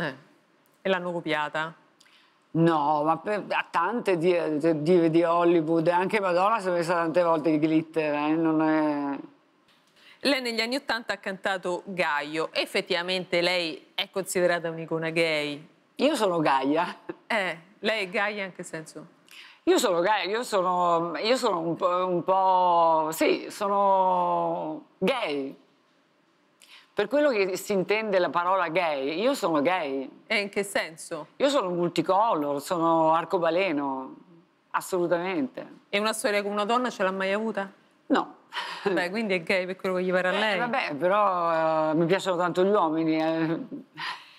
Eh. E l'hanno copiata? No, ma per, a tante di, di, di, Hollywood, anche Madonna si è messa tante volte il glitter, eh? non è... Lei negli anni Ottanta ha cantato Gaio, effettivamente lei è considerata un'icona gay. Io sono Gaia. Eh, lei è Gaia in che senso? Io sono Gaia, io sono, io sono un, po', un po'... sì, sono gay. Per quello che si intende la parola gay, io sono gay. E in che senso? Io sono multicolor, sono arcobaleno, assolutamente. E una storia con una donna ce l'ha mai avuta? No. Beh, quindi è gay per quello che gli pare a eh, lei. Eh, vabbè, però uh, mi piacciono tanto gli uomini. Eh.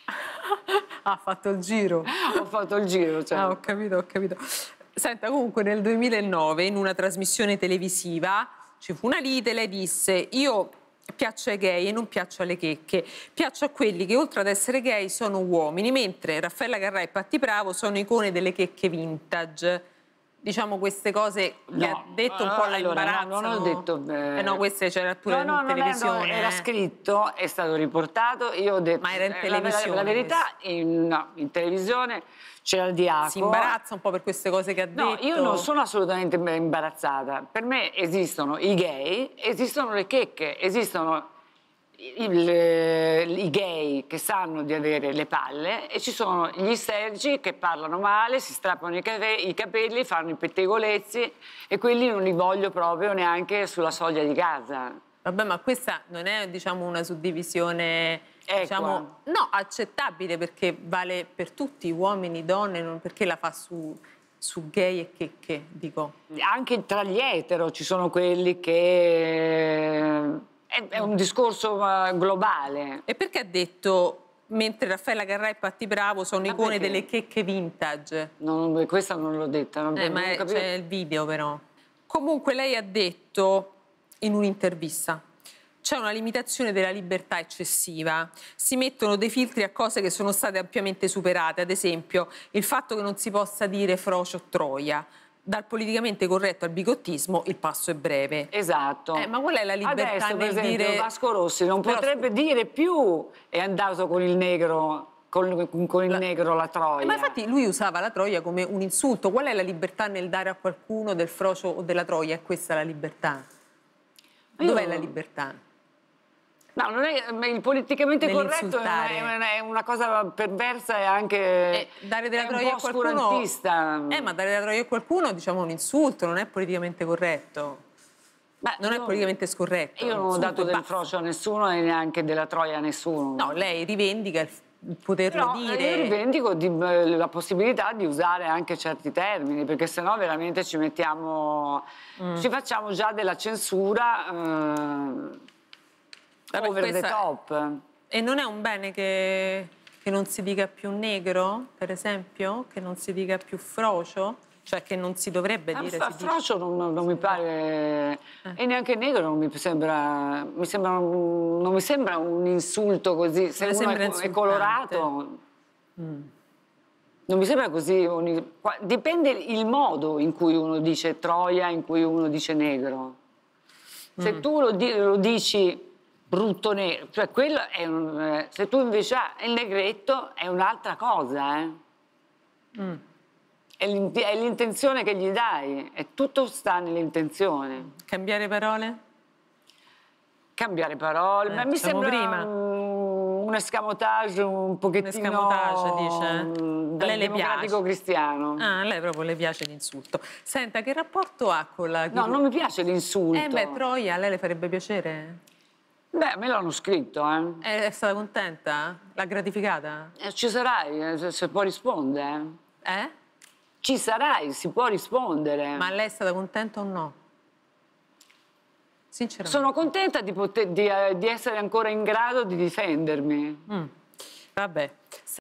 ha fatto il giro. ho fatto il giro, cioè. Ah, ho capito, ho capito. Senta, comunque nel 2009 in una trasmissione televisiva ci fu una lite, lei disse io piaccia ai gay e non piaccia alle checche, piaccia a quelli che oltre ad essere gay sono uomini, mentre Raffaella Carrà e Patti Bravo sono icone delle checche vintage diciamo queste cose no. che ha detto un po' la allora, No, non ho detto... Eh, eh no, queste c'era pure no, in televisione. No, era eh. scritto, è stato riportato, io ho detto... Ma era in eh, televisione. La, la, la verità, in, no, in televisione c'era il diaco. Si imbarazza un po' per queste cose che ha detto? No, io non sono assolutamente imbarazzata. Per me esistono i gay, esistono le checche, esistono il, i gay che sanno di avere le palle e ci sono gli sergi che parlano male, si strappano i, i capelli, fanno i pettegolezzi e quelli non li voglio proprio neanche sulla soglia di Gaza. Vabbè, ma questa non è diciamo, una suddivisione diciamo, no, accettabile perché vale per tutti, uomini, donne, non perché la fa su su gay e che dico. Anche tra gli etero ci sono quelli che è, è un discorso uh, globale. E perché ha detto mentre Raffaella Carrà e Patti Bravo sono ma icone perché? delle checche vintage. No, questa non l'ho detta. Non eh, ma c'è il video però. Comunque lei ha detto in un'intervista c'è una limitazione della libertà eccessiva, si mettono dei filtri a cose che sono state ampiamente superate, ad esempio il fatto che non si possa dire frocio o troia, dal politicamente corretto al bigottismo il passo è breve. Esatto. Eh, ma qual è la libertà Adesso, nel esempio, dire... Vasco Rossi non Però... potrebbe dire più è andato con il negro con, con, il la... negro la troia. Eh, ma infatti lui usava la troia come un insulto. Qual è la libertà nel dare a qualcuno del frocio o della troia? È questa la libertà? Dov'è la libertà? No, non è, il politicamente corretto è, è, una cosa perversa e anche eh, dare della troia a qualcuno. Eh, ma dare della troia a qualcuno diciamo un insulto, non è politicamente corretto. Beh, non io, è politicamente scorretto. Io non ho dato del frocio a nessuno e neanche della troia a nessuno. No, lei rivendica il poterlo no, eh, dire. Io rivendico di, eh, la possibilità di usare anche certi termini, perché sennò veramente ci mettiamo. Mm. ci facciamo già della censura. Eh, Vabbè, over the top. È... E non è un bene che... che non si dica più negro, per esempio? Che non si dica più frocio? cioè che non si dovrebbe dire. Ma frocio dice... non, non, mi pare, eh. e neanche negro non mi sembra, mi sembra un, non mi sembra un insulto così, se uno è, è, colorato. Mm. Non mi sembra così, dipende il modo in cui uno dice troia, in cui uno dice negro. Se mm. tu lo, lo dici brutto nero, cioè quello è un... Eh, se tu invece hai il negretto è un'altra cosa, eh? mm. è, l'intenzione che gli dai, è tutto sta nell'intenzione. Cambiare parole? Cambiare parole, eh, ma mi sembra prima. Un, escamotage un pochettino... Un escamotage, dice? Eh? Dal lei democratico cristiano. Ah, a lei proprio le piace l'insulto. Senta, che rapporto ha con la... No, non mi piace l'insulto. Eh beh, Troia, a lei le farebbe piacere? Beh, me l'hanno scritto, eh. eh. È stata contenta? L'ha gratificata? Eh, ci sarai, eh, se, se può rispondere. Eh? Ci sarai, si può rispondere. Ma lei è stata contenta o no? Sinceramente. Sono contenta di, poter, di, eh, di essere ancora in grado di difendermi. Mm. Vabbè.